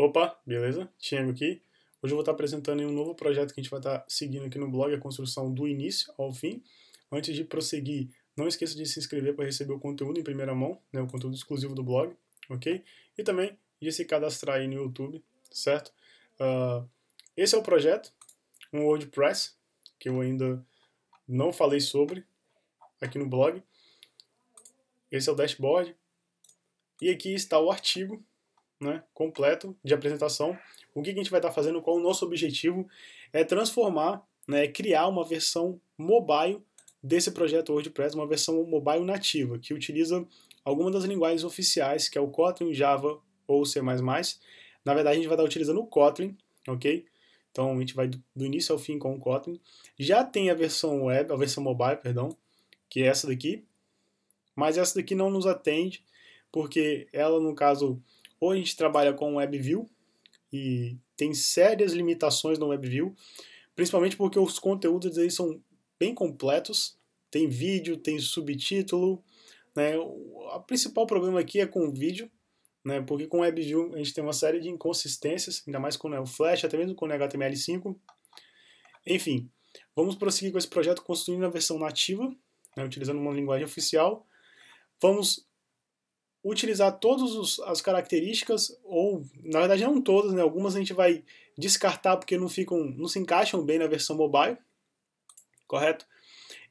Opa, beleza? Tiago aqui. Hoje eu vou estar apresentando um novo projeto que a gente vai estar seguindo aqui no blog, a construção do início ao fim. Antes de prosseguir, não esqueça de se inscrever para receber o conteúdo em primeira mão, né, o conteúdo exclusivo do blog, ok? E também de se cadastrar aí no YouTube, certo? Uh, esse é o projeto, um WordPress, que eu ainda não falei sobre aqui no blog. Esse é o dashboard. E aqui está o artigo né, completo de apresentação, o que a gente vai estar fazendo, qual o nosso objetivo é transformar, né, é criar uma versão mobile desse projeto WordPress, uma versão mobile nativa, que utiliza alguma das linguagens oficiais, que é o Kotlin, Java ou C++. Na verdade, a gente vai estar utilizando o Kotlin, ok? Então, a gente vai do início ao fim com o Kotlin. Já tem a versão web, a versão mobile, perdão, que é essa daqui, mas essa daqui não nos atende, porque ela, no caso, Hoje a gente trabalha com WebView e tem sérias limitações no WebView, principalmente porque os conteúdos eles são bem completos, tem vídeo, tem subtítulo, né? O principal problema aqui é com o vídeo, né? Porque com o WebView a gente tem uma série de inconsistências, ainda mais com né, o Flash, até mesmo com o HTML5. Enfim, vamos prosseguir com esse projeto construindo a versão nativa, né? utilizando uma linguagem oficial. Vamos utilizar todas as características, ou na verdade não todas, né? algumas a gente vai descartar porque não ficam, não se encaixam bem na versão mobile, correto?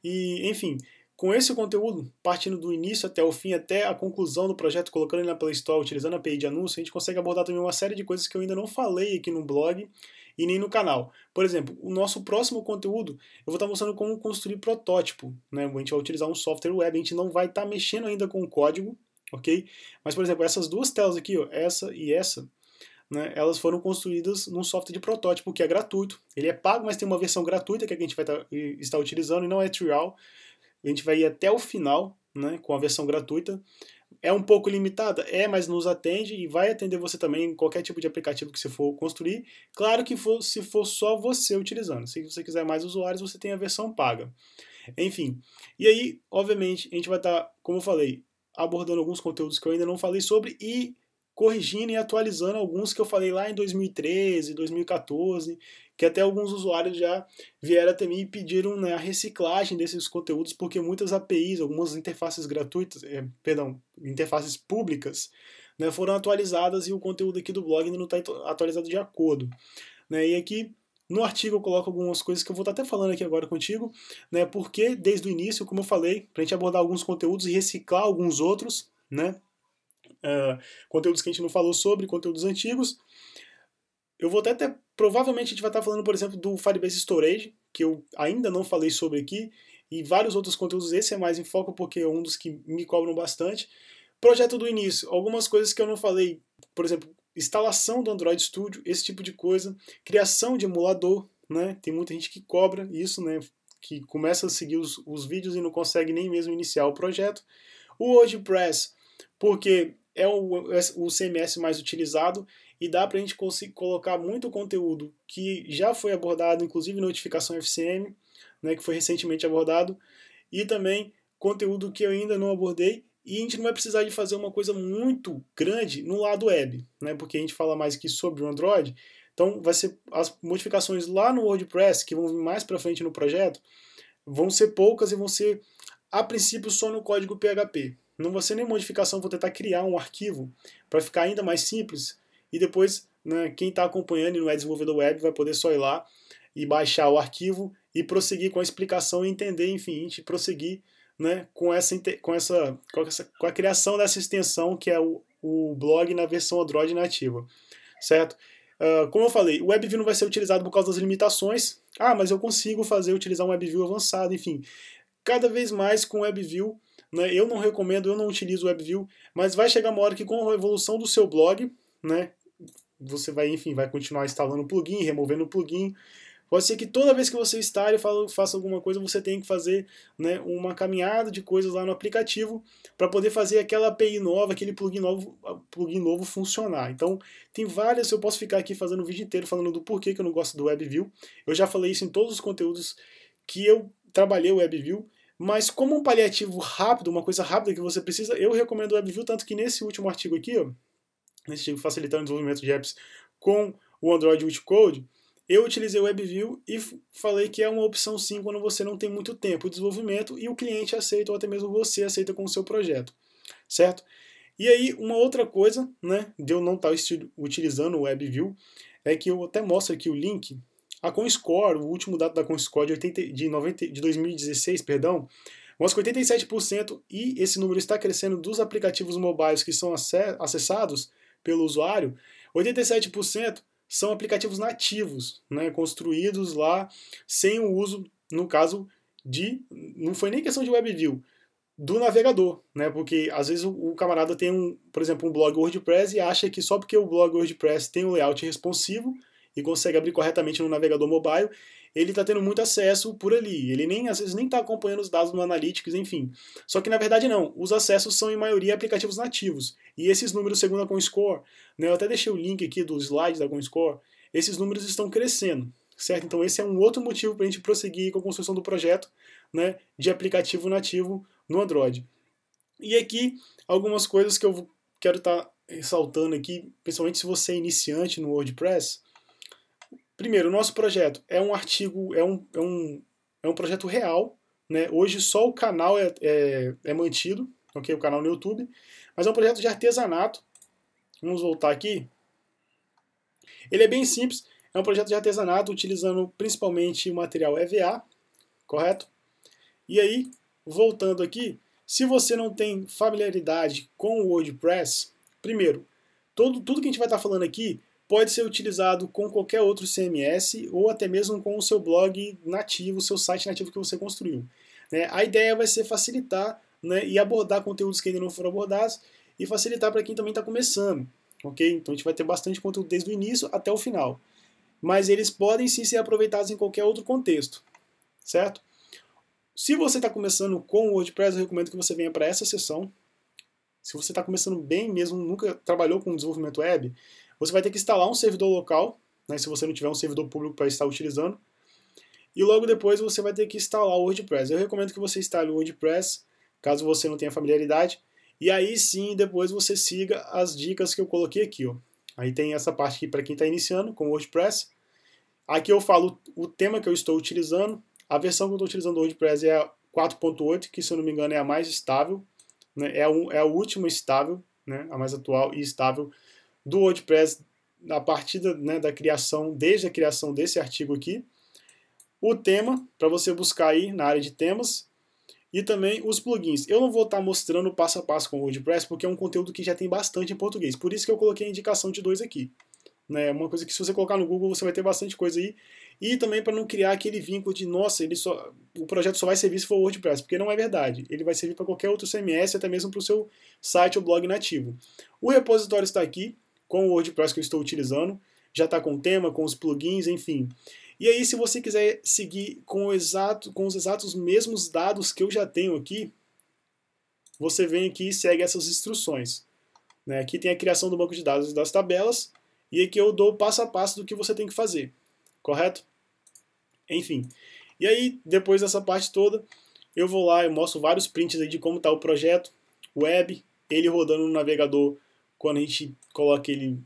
E enfim, com esse conteúdo, partindo do início até o fim, até a conclusão do projeto, colocando ele na Play Store, utilizando a API de anúncio, a gente consegue abordar também uma série de coisas que eu ainda não falei aqui no blog e nem no canal. Por exemplo, o nosso próximo conteúdo, eu vou estar mostrando como construir protótipo. Né? A gente vai utilizar um software web, a gente não vai estar mexendo ainda com o código, ok? Mas, por exemplo, essas duas telas aqui, ó, essa e essa, né, elas foram construídas num software de protótipo que é gratuito. Ele é pago, mas tem uma versão gratuita que, é que a gente vai tá, estar utilizando e não é trial. A gente vai ir até o final né, com a versão gratuita. É um pouco limitada? É, mas nos atende e vai atender você também em qualquer tipo de aplicativo que você for construir. Claro que for, se for só você utilizando. Se você quiser mais usuários, você tem a versão paga. Enfim, e aí, obviamente, a gente vai estar, tá, como eu falei, abordando alguns conteúdos que eu ainda não falei sobre e corrigindo e atualizando alguns que eu falei lá em 2013, 2014, que até alguns usuários já vieram até mim e pediram né, a reciclagem desses conteúdos, porque muitas APIs, algumas interfaces gratuitas, eh, perdão, interfaces públicas, né, foram atualizadas e o conteúdo aqui do blog ainda não está atualizado de acordo. Né, e aqui no artigo eu coloco algumas coisas que eu vou estar tá até falando aqui agora contigo, né? Porque desde o início, como eu falei, para a gente abordar alguns conteúdos e reciclar alguns outros, né? Uh, conteúdos que a gente não falou sobre, conteúdos antigos. Eu vou até, até provavelmente a gente vai estar tá falando, por exemplo, do Firebase Storage, que eu ainda não falei sobre aqui, e vários outros conteúdos. Esse é mais em foco porque é um dos que me cobram bastante. Projeto do início, algumas coisas que eu não falei, por exemplo, instalação do Android Studio, esse tipo de coisa, criação de emulador, né? Tem muita gente que cobra isso, né? Que começa a seguir os, os vídeos e não consegue nem mesmo iniciar o projeto. O WordPress, porque é o, é o CMS mais utilizado e dá para a gente conseguir colocar muito conteúdo que já foi abordado, inclusive notificação FCM, né, que foi recentemente abordado, e também conteúdo que eu ainda não abordei e a gente não vai precisar de fazer uma coisa muito grande no lado web, né? Porque a gente fala mais aqui sobre o Android. Então, vai ser as modificações lá no WordPress, que vão vir mais para frente no projeto, vão ser poucas e vão ser, a princípio, só no código PHP. Não vai ser nem modificação, vou tentar criar um arquivo para ficar ainda mais simples. E depois, né, quem está acompanhando e não é desenvolvedor web vai poder só ir lá e baixar o arquivo e prosseguir com a explicação e entender, enfim, e prosseguir né, com, essa, com, essa, com, essa, com a criação dessa extensão que é o, o blog na versão Android nativa, certo? Uh, como eu falei, o WebView não vai ser utilizado por causa das limitações. Ah, mas eu consigo fazer utilizar um WebView avançado, enfim. Cada vez mais com o WebView, né, eu não recomendo, eu não utilizo o WebView, mas vai chegar uma hora que com a evolução do seu blog, né, você vai, enfim, vai continuar instalando plugin, removendo plugin, Pode ser que toda vez que você instale faça alguma coisa, você tenha que fazer né, uma caminhada de coisas lá no aplicativo para poder fazer aquela API nova, aquele plugin novo, ah, plugin novo funcionar. Então, tem várias, eu posso ficar aqui fazendo o vídeo inteiro falando do porquê que eu não gosto do WebView. Eu já falei isso em todos os conteúdos que eu trabalhei o WebView, mas como um paliativo rápido, uma coisa rápida que você precisa, eu recomendo o WebView, tanto que nesse último artigo aqui, ó, nesse artigo facilitando o desenvolvimento de apps com o Android with Code, eu utilizei o WebView e falei que é uma opção sim quando você não tem muito tempo de desenvolvimento e o cliente aceita ou até mesmo você aceita com o seu projeto, certo? E aí, uma outra coisa, né, de eu não estar tá utilizando o WebView, é que eu até mostro aqui o link. A ComScore, o último dado da ComScore de, 80, de, 90, de 2016, perdão, mostra que 87% e esse número está crescendo dos aplicativos mobiles que são acessados pelo usuário, 87% são aplicativos nativos, né, construídos lá sem o uso, no caso de, não foi nem questão de WebView, do navegador, né? Porque às vezes o, o, camarada tem um, por exemplo, um blog WordPress e acha que só porque o blog WordPress tem um layout responsivo, e consegue abrir corretamente no navegador mobile, ele está tendo muito acesso por ali. Ele nem às vezes nem está acompanhando os dados no Analytics, enfim. Só que na verdade não. Os acessos são em maioria aplicativos nativos. E esses números, segundo a ComScore, né, eu até deixei o link aqui do slide da ComScore, esses números estão crescendo. Certo? Então esse é um outro motivo para a gente prosseguir com a construção do projeto né, de aplicativo nativo no Android. E aqui algumas coisas que eu quero estar tá ressaltando aqui, principalmente se você é iniciante no WordPress, Primeiro, o nosso projeto é um artigo, é um, é um, é um projeto real. Né? Hoje só o canal é, é, é mantido, ok? O canal no YouTube. Mas é um projeto de artesanato. Vamos voltar aqui. Ele é bem simples. É um projeto de artesanato utilizando principalmente o material EVA, correto? E aí, voltando aqui, se você não tem familiaridade com o WordPress, primeiro, todo, tudo que a gente vai estar tá falando aqui pode ser utilizado com qualquer outro CMS ou até mesmo com o seu blog nativo, o seu site nativo que você construiu. Né? A ideia vai ser facilitar né, e abordar conteúdos que ainda não foram abordados e facilitar para quem também está começando. ok? Então a gente vai ter bastante conteúdo desde o início até o final. Mas eles podem sim ser aproveitados em qualquer outro contexto, certo? Se você está começando com o WordPress, eu recomendo que você venha para essa sessão, se você está começando bem mesmo, nunca trabalhou com desenvolvimento web, você vai ter que instalar um servidor local, né, se você não tiver um servidor público para estar utilizando, e logo depois você vai ter que instalar o WordPress. Eu recomendo que você instale o WordPress, caso você não tenha familiaridade, e aí sim, depois você siga as dicas que eu coloquei aqui. Ó. Aí tem essa parte aqui para quem está iniciando com o WordPress. Aqui eu falo o tema que eu estou utilizando. A versão que eu estou utilizando do WordPress é a 4.8, que se eu não me engano é a mais estável. Né? É, um, é a última estável, né? a mais atual e estável do WordPress a partir da, né, da criação, desde a criação desse artigo aqui. O tema, para você buscar aí na área de temas, e também os plugins. Eu não vou estar tá mostrando passo a passo com o WordPress, porque é um conteúdo que já tem bastante em português, por isso que eu coloquei a indicação de dois aqui. Né? É uma coisa que se você colocar no Google você vai ter bastante coisa aí. E também para não criar aquele vínculo de, nossa, ele só, o projeto só vai servir se for WordPress, porque não é verdade. Ele vai servir para qualquer outro CMS, até mesmo para o seu site ou blog nativo. O repositório está aqui, com o WordPress que eu estou utilizando. Já está com o tema, com os plugins, enfim. E aí, se você quiser seguir com, exato, com os exatos mesmos dados que eu já tenho aqui, você vem aqui e segue essas instruções. Né? Aqui tem a criação do banco de dados das tabelas, e aqui eu dou passo a passo do que você tem que fazer, correto? Enfim. E aí, depois dessa parte toda, eu vou lá, eu mostro vários prints aí de como está o projeto, web, ele rodando no navegador quando a gente coloca ele,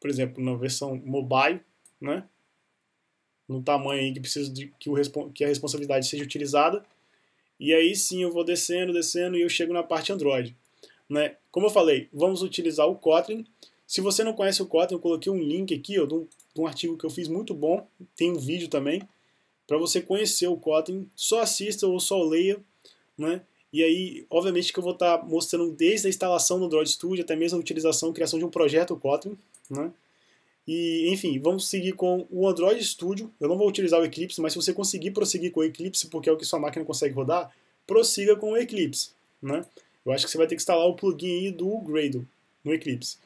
por exemplo, na versão mobile, né? No tamanho aí que precisa de que, o, que a responsabilidade seja utilizada. E aí sim eu vou descendo, descendo e eu chego na parte Android. Né? Como eu falei, vamos utilizar o Kotlin, se você não conhece o Kotlin, eu coloquei um link aqui ó, de, um, de um artigo que eu fiz muito bom, tem um vídeo também, para você conhecer o Kotlin, só assista ou só leia, né? E aí, obviamente que eu vou estar tá mostrando desde a instalação do Android Studio até mesmo a utilização, e criação de um projeto Kotlin, né? E, enfim, vamos seguir com o Android Studio. Eu não vou utilizar o Eclipse, mas se você conseguir prosseguir com o Eclipse, porque é o que sua máquina consegue rodar, prossiga com o Eclipse, né? Eu acho que você vai ter que instalar o plugin do Gradle no Eclipse.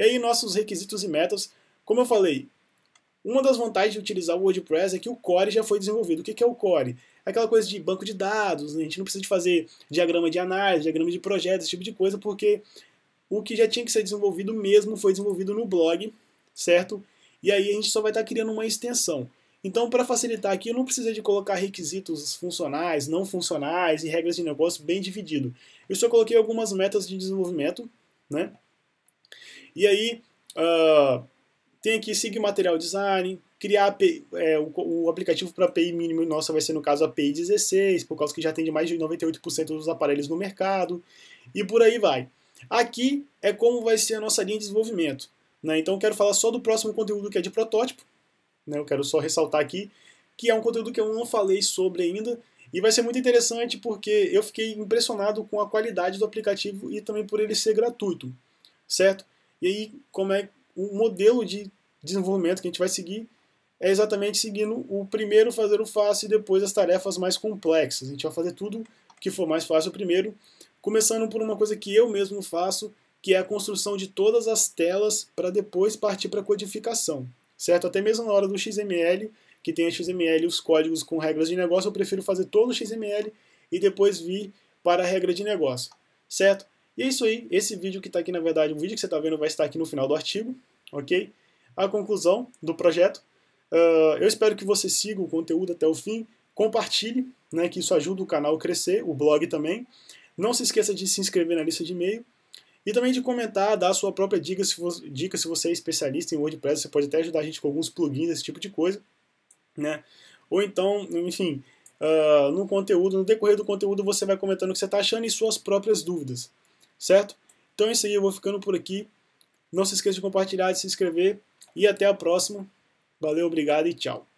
E aí, nossos requisitos e metas, como eu falei, uma das vantagens de utilizar o WordPress é que o core já foi desenvolvido. O que é o core? É aquela coisa de banco de dados, né? a gente não precisa de fazer diagrama de análise, diagrama de projetos, esse tipo de coisa, porque o que já tinha que ser desenvolvido mesmo foi desenvolvido no blog, certo? E aí a gente só vai estar criando uma extensão. Então, para facilitar aqui, eu não precisa de colocar requisitos funcionais, não funcionais e regras de negócio bem dividido. Eu só coloquei algumas metas de desenvolvimento, né? E aí uh, tem que seguir material design, criar API, é, o, o, aplicativo para API mínimo nossa vai ser no caso a API 16, por causa que já atende mais de 98% dos aparelhos no mercado, e por aí vai. Aqui é como vai ser a nossa linha de desenvolvimento. Né? Então eu quero falar só do próximo conteúdo que é de protótipo, né? eu quero só ressaltar aqui, que é um conteúdo que eu não falei sobre ainda, e vai ser muito interessante porque eu fiquei impressionado com a qualidade do aplicativo e também por ele ser gratuito, certo? E aí, como é o modelo de desenvolvimento que a gente vai seguir é exatamente seguindo o primeiro fazer o fácil e depois as tarefas mais complexas. A gente vai fazer tudo que for mais fácil primeiro, começando por uma coisa que eu mesmo faço, que é a construção de todas as telas para depois partir para a codificação, certo? Até mesmo na hora do XML, que tem a XML os códigos com regras de negócio, eu prefiro fazer todo o XML e depois vir para a regra de negócio, certo? E é isso aí, esse vídeo que está aqui, na verdade, o vídeo que você está vendo vai estar aqui no final do artigo, ok? A conclusão do projeto. Uh, eu espero que você siga o conteúdo até o fim, compartilhe, né, que isso ajuda o canal a crescer, o blog também. Não se esqueça de se inscrever na lista de e-mail e também de comentar, dar a sua própria dica se, você, dica se você é especialista em WordPress, você pode até ajudar a gente com alguns plugins, esse tipo de coisa, né? Ou então, enfim, uh, no conteúdo, no decorrer do conteúdo você vai comentando o que você está achando e suas próprias dúvidas certo? Então é isso aí, eu vou ficando por aqui. Não se esqueça de compartilhar, de se inscrever e até a próxima. Valeu, obrigado e tchau.